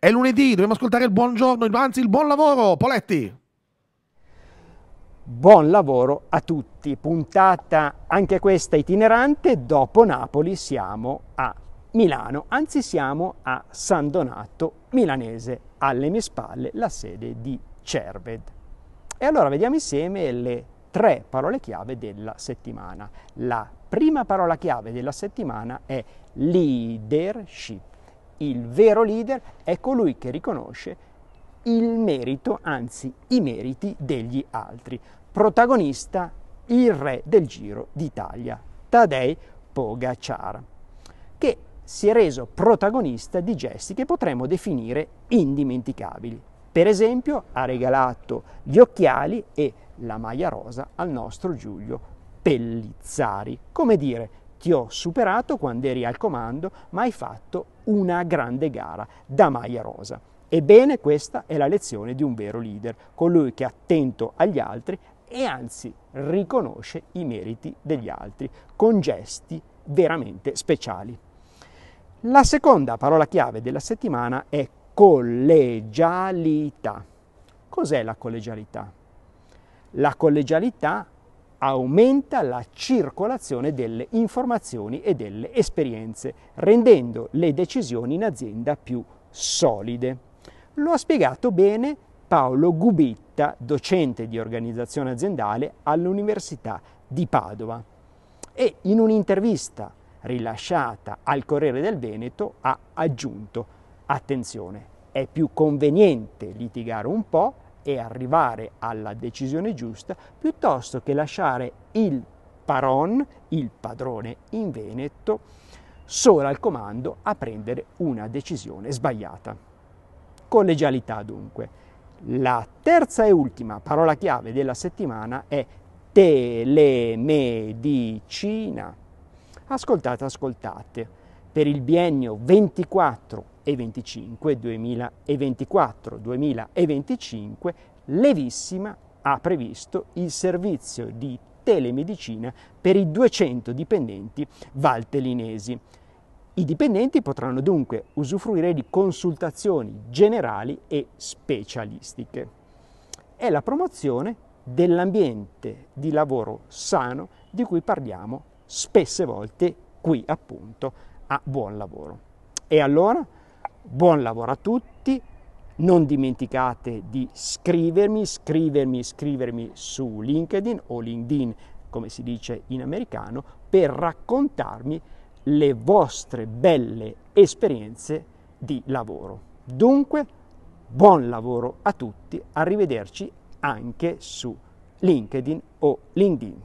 È lunedì, dobbiamo ascoltare il buongiorno, anzi il buon lavoro, Poletti. Buon lavoro a tutti, puntata anche questa itinerante, dopo Napoli siamo a Milano, anzi siamo a San Donato Milanese, alle mie spalle la sede di Cerved. E allora vediamo insieme le tre parole chiave della settimana. La prima parola chiave della settimana è leadership il vero leader è colui che riconosce il merito, anzi i meriti degli altri. Protagonista il re del Giro d'Italia, Tadei Pogacar, che si è reso protagonista di gesti che potremmo definire indimenticabili. Per esempio ha regalato gli occhiali e la maglia rosa al nostro Giulio Pellizzari. Come dire, ti ho superato quando eri al comando, ma hai fatto una grande gara da maglia rosa. Ebbene, questa è la lezione di un vero leader, colui che è attento agli altri e anzi riconosce i meriti degli altri con gesti veramente speciali. La seconda parola chiave della settimana è collegialità. Cos'è la collegialità? La collegialità aumenta la circolazione delle informazioni e delle esperienze, rendendo le decisioni in azienda più solide. Lo ha spiegato bene Paolo Gubitta, docente di organizzazione aziendale all'Università di Padova e in un'intervista rilasciata al Corriere del Veneto ha aggiunto attenzione, è più conveniente litigare un po' e arrivare alla decisione giusta piuttosto che lasciare il paron, il padrone in Veneto, solo al comando a prendere una decisione sbagliata. Collegialità dunque. La terza e ultima parola chiave della settimana è telemedicina. Ascoltate, ascoltate per il biennio 24 e 25 2024-2025 Levissima ha previsto il servizio di telemedicina per i 200 dipendenti valtellinesi. I dipendenti potranno dunque usufruire di consultazioni generali e specialistiche. È la promozione dell'ambiente di lavoro sano di cui parliamo spesse volte qui appunto a buon lavoro. E allora, buon lavoro a tutti, non dimenticate di scrivermi, scrivermi, scrivermi su LinkedIn o LinkedIn, come si dice in americano, per raccontarmi le vostre belle esperienze di lavoro. Dunque, buon lavoro a tutti, arrivederci anche su LinkedIn o LinkedIn.